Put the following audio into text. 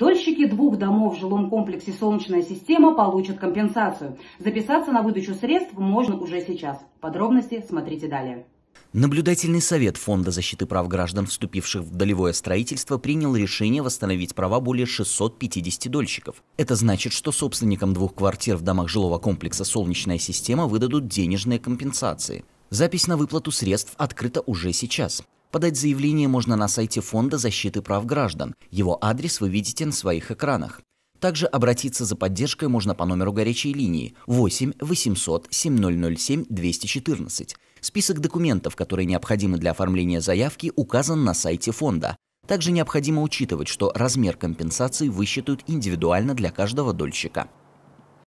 Дольщики двух домов в жилом комплексе «Солнечная система» получат компенсацию. Записаться на выдачу средств можно уже сейчас. Подробности смотрите далее. Наблюдательный совет Фонда защиты прав граждан, вступивших в долевое строительство, принял решение восстановить права более 650 дольщиков. Это значит, что собственникам двух квартир в домах жилого комплекса «Солнечная система» выдадут денежные компенсации. Запись на выплату средств открыта уже сейчас. Подать заявление можно на сайте Фонда защиты прав граждан. Его адрес вы видите на своих экранах. Также обратиться за поддержкой можно по номеру горячей линии 8 800 7007 214. Список документов, которые необходимы для оформления заявки, указан на сайте фонда. Также необходимо учитывать, что размер компенсации высчитают индивидуально для каждого дольщика.